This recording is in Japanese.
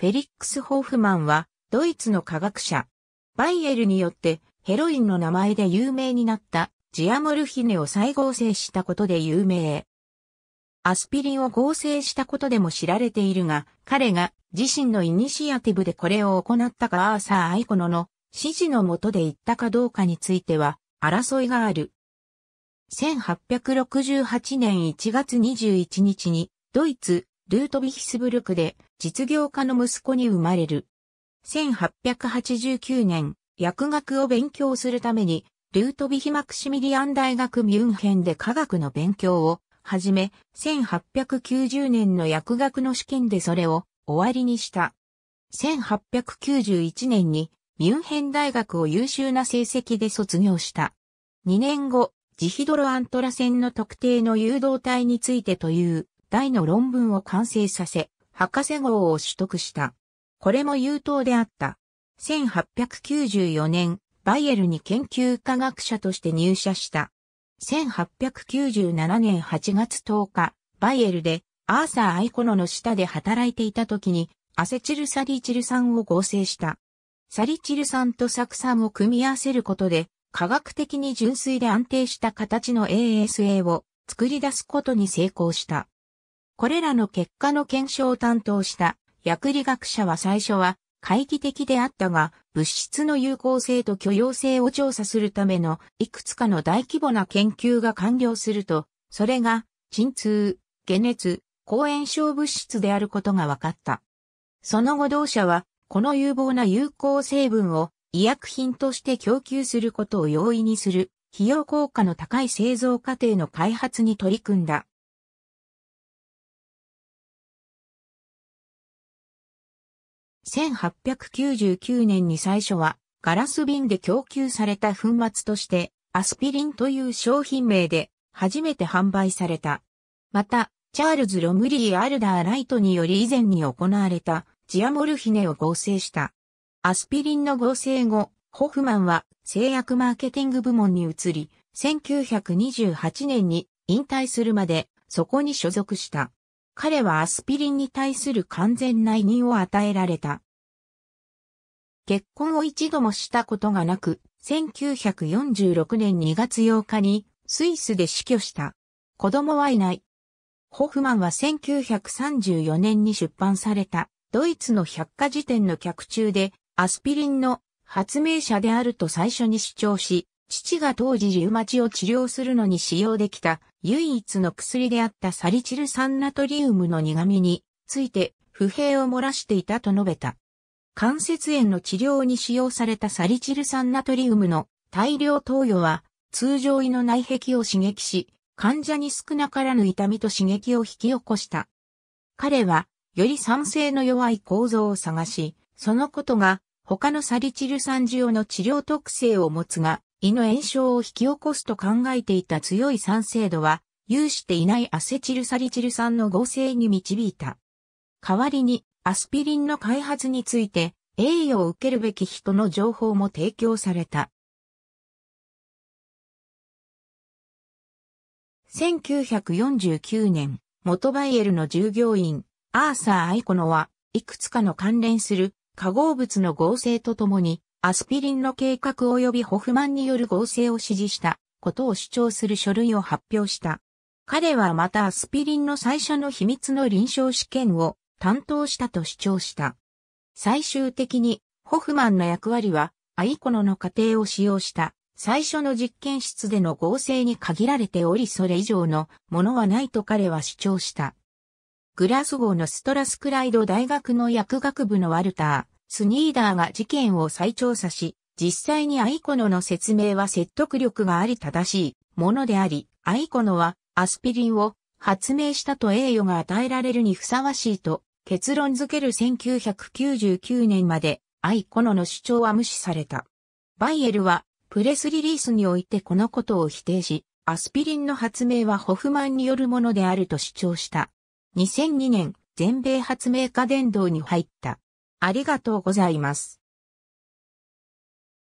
フェリックス・ホーフマンは、ドイツの科学者。バイエルによって、ヘロインの名前で有名になった、ジアモルヒネを再合成したことで有名。アスピリンを合成したことでも知られているが、彼が自身のイニシアティブでこれを行ったかアーサー・アイコノの指示の下で行ったかどうかについては争いがある。1868年1月21日にドイツルートビヒスブルクで実業家の息子に生まれる。1889年、薬学を勉強するために、ルートビヒ・マクシミリアン大学ミュンヘンで科学の勉強を始め、1890年の薬学の試験でそれを終わりにした。1891年にミュンヘン大学を優秀な成績で卒業した。2年後、ジヒドロアントラ線の特定の誘導体についてという大の論文を完成させ、博士号を取得した。これも優等であった。1894年、バイエルに研究科学者として入社した。1897年8月10日、バイエルでアーサー・アイコノの下で働いていた時に、アセチルサリチル酸を合成した。サリチル酸と酢酸を組み合わせることで、科学的に純粋で安定した形の ASA を作り出すことに成功した。これらの結果の検証を担当した薬理学者は最初は懐疑的であったが、物質の有効性と許容性を調査するためのいくつかの大規模な研究が完了すると、それが鎮痛、解熱、抗炎症物質であることが分かった。その後同社は、この有望な有効成分を医薬品として供給することを容易にする、費用効果の高い製造過程の開発に取り組んだ。1899年に最初はガラス瓶で供給された粉末としてアスピリンという商品名で初めて販売された。また、チャールズ・ロムリー・アルダー・ライトにより以前に行われたジアモルヒネを合成した。アスピリンの合成後、ホフマンは製薬マーケティング部門に移り、1928年に引退するまでそこに所属した。彼はアスピリンに対する完全な委任を与えられた。結婚を一度もしたことがなく、1946年2月8日にスイスで死去した。子供はいない。ホフマンは1934年に出版されたドイツの百科事典の脚中でアスピリンの発明者であると最初に主張し、父が当時リウマチを治療するのに使用できた唯一の薬であったサリチル酸ナトリウムの苦味について不平を漏らしていたと述べた。関節炎の治療に使用されたサリチル酸ナトリウムの大量投与は通常胃の内壁を刺激し、患者に少なからぬ痛みと刺激を引き起こした。彼はより酸性の弱い構造を探し、そのことが他のサリチル酸需要の治療特性を持つが、胃の炎症を引き起こすと考えていた強い酸性度は、有していないアセチルサリチル酸の合成に導いた。代わりに、アスピリンの開発について、栄誉を受けるべき人の情報も提供された。1949年、元バイエルの従業員、アーサー・アイコノは、いくつかの関連する化合物の合成とともに、アスピリンの計画及びホフマンによる合成を指示したことを主張する書類を発表した。彼はまたアスピリンの最初の秘密の臨床試験を担当したと主張した。最終的に、ホフマンの役割は、アイコノの過程を使用した最初の実験室での合成に限られておりそれ以上のものはないと彼は主張した。グラスゴーのストラスクライド大学の薬学部のワルター、スニーダーが事件を再調査し、実際にアイコノの説明は説得力があり正しいものであり、アイコノはアスピリンを発明したと栄誉が与えられるにふさわしいと結論づける1999年までアイコノの主張は無視された。バイエルはプレスリリースにおいてこのことを否定し、アスピリンの発明はホフマンによるものであると主張した。2002年、全米発明家殿堂に入った。ありがとうございます。